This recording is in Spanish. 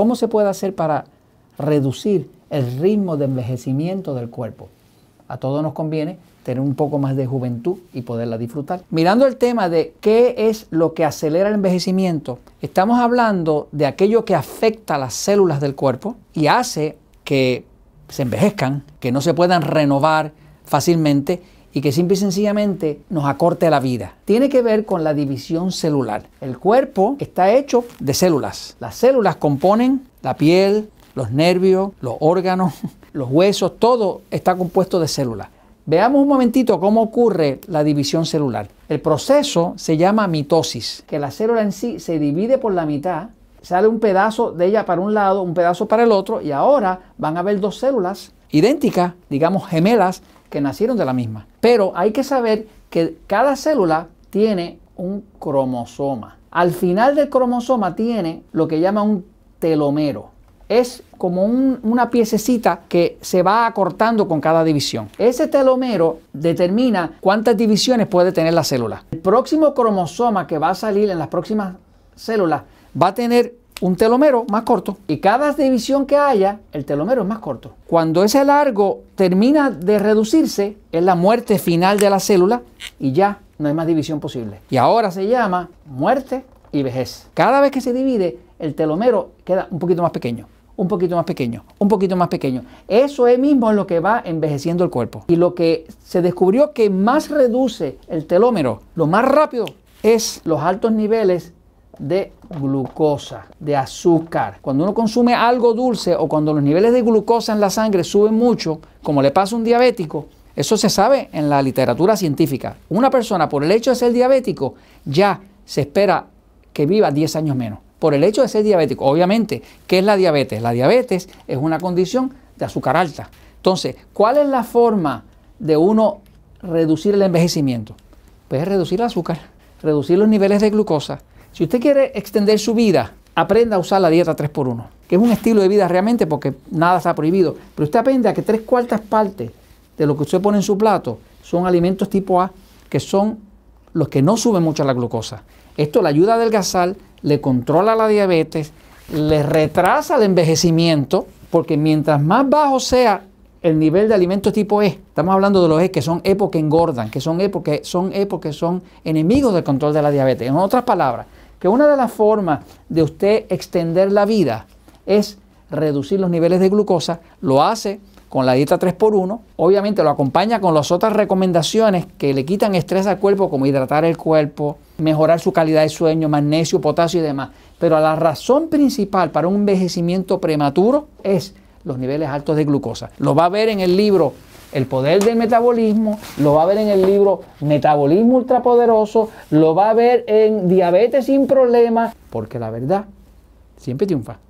¿Cómo se puede hacer para reducir el ritmo de envejecimiento del cuerpo? A todos nos conviene tener un poco más de juventud y poderla disfrutar. Mirando el tema de qué es lo que acelera el envejecimiento, estamos hablando de aquello que afecta a las células del cuerpo y hace que se envejezcan, que no se puedan renovar fácilmente y que simple y sencillamente nos acorte la vida. Tiene que ver con la división celular. El cuerpo está hecho de células. Las células componen la piel, los nervios, los órganos, los huesos, todo está compuesto de células. Veamos un momentito cómo ocurre la división celular. El proceso se llama mitosis, que la célula en sí se divide por la mitad, sale un pedazo de ella para un lado, un pedazo para el otro, y ahora van a haber dos células idénticas, digamos gemelas, que nacieron de la misma. Pero hay que saber que cada célula tiene un cromosoma. Al final del cromosoma tiene lo que llama un telomero. Es como una piececita que se va acortando con cada división. Ese telomero determina cuántas divisiones puede tener la célula. El próximo cromosoma que va a salir en las próximas células va a tener un telomero más corto y cada división que haya, el telomero es más corto. Cuando ese largo termina de reducirse, es la muerte final de la célula y ya no hay más división posible. Y ahora se llama muerte y vejez. Cada vez que se divide, el telomero queda un poquito más pequeño un poquito más pequeño, un poquito más pequeño. Eso es mismo en lo que va envejeciendo el cuerpo. Y lo que se descubrió que más reduce el telómero, lo más rápido, es los altos niveles de glucosa, de azúcar. Cuando uno consume algo dulce o cuando los niveles de glucosa en la sangre suben mucho, como le pasa a un diabético, eso se sabe en la literatura científica. Una persona por el hecho de ser diabético ya se espera que viva 10 años menos. Por el hecho de ser diabético, obviamente, ¿qué es la diabetes? La diabetes es una condición de azúcar alta. Entonces, ¿cuál es la forma de uno reducir el envejecimiento? Pues reducir el azúcar, reducir los niveles de glucosa, si usted quiere extender su vida, aprenda a usar la dieta 3x1, que es un estilo de vida realmente porque nada está prohibido. Pero usted aprende a que tres cuartas partes de lo que usted pone en su plato son alimentos tipo A, que son los que no suben mucho la glucosa. Esto le ayuda a adelgazar, le controla la diabetes, le retrasa el envejecimiento, porque mientras más bajo sea el nivel de alimentos tipo E, estamos hablando de los E que son E porque engordan, que son E porque son E porque son enemigos del control de la diabetes. En otras palabras, que una de las formas de usted extender la vida es reducir los niveles de glucosa, lo hace con la dieta 3x1, obviamente lo acompaña con las otras recomendaciones que le quitan estrés al cuerpo, como hidratar el cuerpo, mejorar su calidad de sueño, magnesio, potasio y demás. Pero la razón principal para un envejecimiento prematuro es los niveles altos de glucosa. Lo va a ver en el libro el poder del metabolismo, lo va a ver en el libro Metabolismo Ultrapoderoso, lo va a ver en Diabetes sin Problemas, porque la verdad siempre triunfa.